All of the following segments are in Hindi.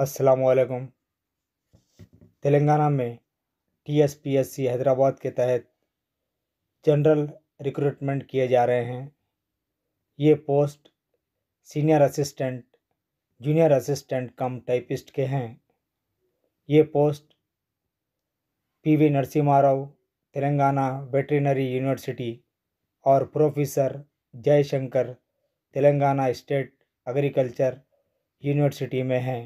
अस्सलाम तेलंगाना में टीएसपीएससी हैदराबाद के तहत जनरल रिक्रूटमेंट किए जा रहे हैं ये post senior assistant junior assistant cum typist के हैं ये post PV Narasimha Rao Telangana veterinary university और professor Jayashankar Telangana state agriculture university में हैं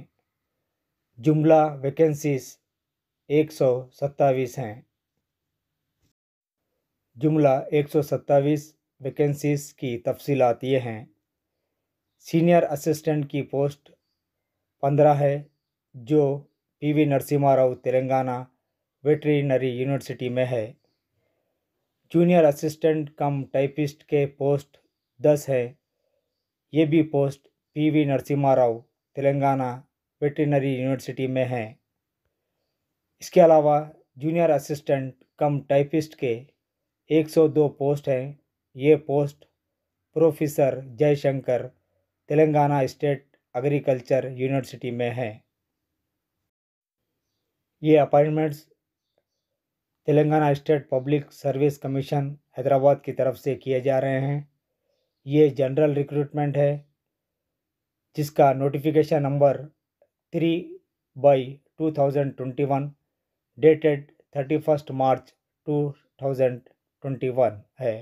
जुमला वैकेंसीज एक सौ सत्तावीस हैं जुमला एक सौ सत्तावीस वैकेंसीज की तफसी ये हैं सीनियर असिस्टेंट की पोस्ट पंद्रह है जो P V Narasimha Rao Telangana veterinary university में है जूनियर असिस्टेंट कम टाइपिस्ट के पोस्ट दस है ये भी post P V Narasimha Rao Telangana veterinary university में हैं इसके अलावा जूनियर असिस्टेंट कम टाइपिस्ट के 102 पोस्ट हैं ये post professor Jayashankar Telangana state agriculture university में हैं ये appointments Telangana state public service commission Hyderabad की तरफ से किए जा रहे हैं ये जनरल रिक्रूटमेंट है जिसका notification number three by two thousand twenty one dated thirty first March two thousand twenty one है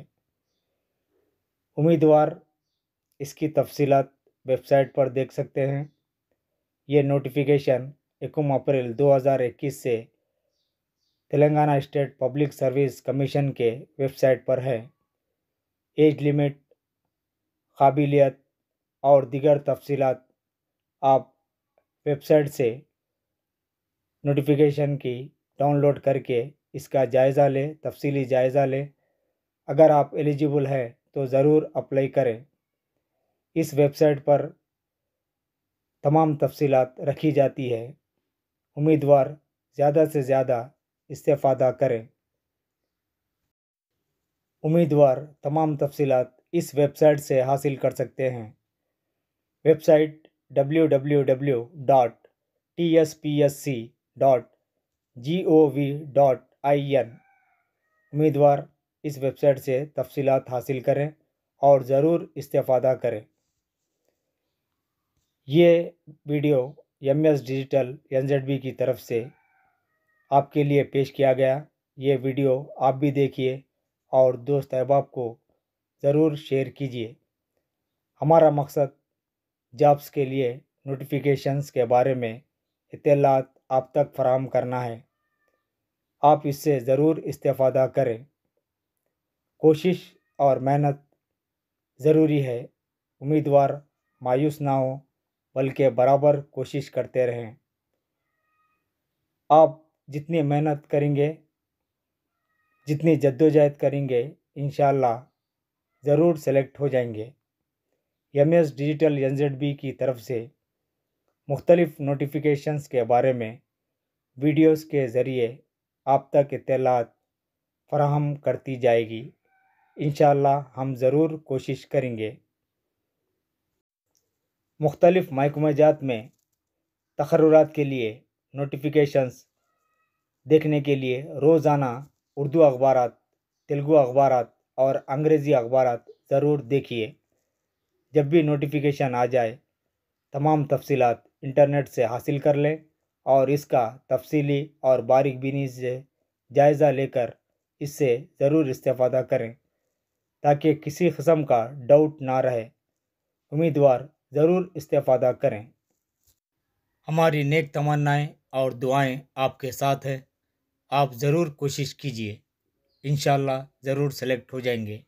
उम्मीदवार इसकी तफसीत वेबसाइट पर देख सकते हैं ये नोटिफिकेशन एकम अप्रैल 2021 से Telangana state public service commission के वेबसाइट पर है एज लिमिट काबिलियत और दीगर तफसीत आप वेबसाइट से नोटिफिकेशन की डाउनलोड करके इसका जायज़ा लें तफसीली जायज़ा लें अगर आप एलिजिबल है तो ज़रूर अप्लाई करें इस वेबसाइट पर तमाम तफसीलात रखी जाती है उम्मीदवार ज़्यादा से ज़्यादा इस्तेफादा करें उम्मीदवार तमाम तफसीलात इस वेबसाइट से हासिल कर सकते हैं वेबसाइट www.tspsc.gov.in उम्मीदवार इस वेबसाइट से तफसीलात हासिल करें और ज़रूर इस्तेफादा करें ये video M S digital N की तरफ से आपके लिए पेश किया गया ये वीडियो आप भी देखिए और दोस्त अहबाब को ज़रूर शेयर कीजिए हमारा मकसद जॉब्स के लिए नोटिफिकेशंस के बारे में इतलात आप तक फराम करना है आप इससे ज़रूर इस्तेफादा करें कोशिश और मेहनत ज़रूरी है उम्मीदवार मायूस ना हो बल्कि बराबर कोशिश करते रहें आप जितनी मेहनत करेंगे जितनी जद्दोजहद करेंगे इन ज़रूर सेलेक्ट हो जाएंगे M S digital N Z B की तरफ से मुख्तलिफ़ नोटिफिकेशंस के बारे में वीडियोस के ज़रिए आप तक इतलात फ्राहम करती जाएगी इन हम ज़रूर कोशिश करेंगे मुख्तलिफ़ महकमजात में तकर्रत के लिए नोटिफिकेशंस देखने के लिए रोज़ाना उर्दू अखबार तेलुगू अखबार और अंग्रेज़ी अखबार ज़रूर देखिए जब भी नोटिफिकेशन आ जाए तमाम तफसीत इंटरनेट से हासिल कर लें और इसका तफसीली और बारीक बीनी से जायज़ा लेकर इससे ज़रूर इस्ता करें ताकि किसी कस्म का डाउट ना रहे उम्मीदवार ज़रूर इस्ता करें हमारी नेक तमन्नाएं और दुआएं आपके साथ हैं आप ज़रूर कोशिश कीजिए इन ज़रूर सेलेक्ट हो जाएंगे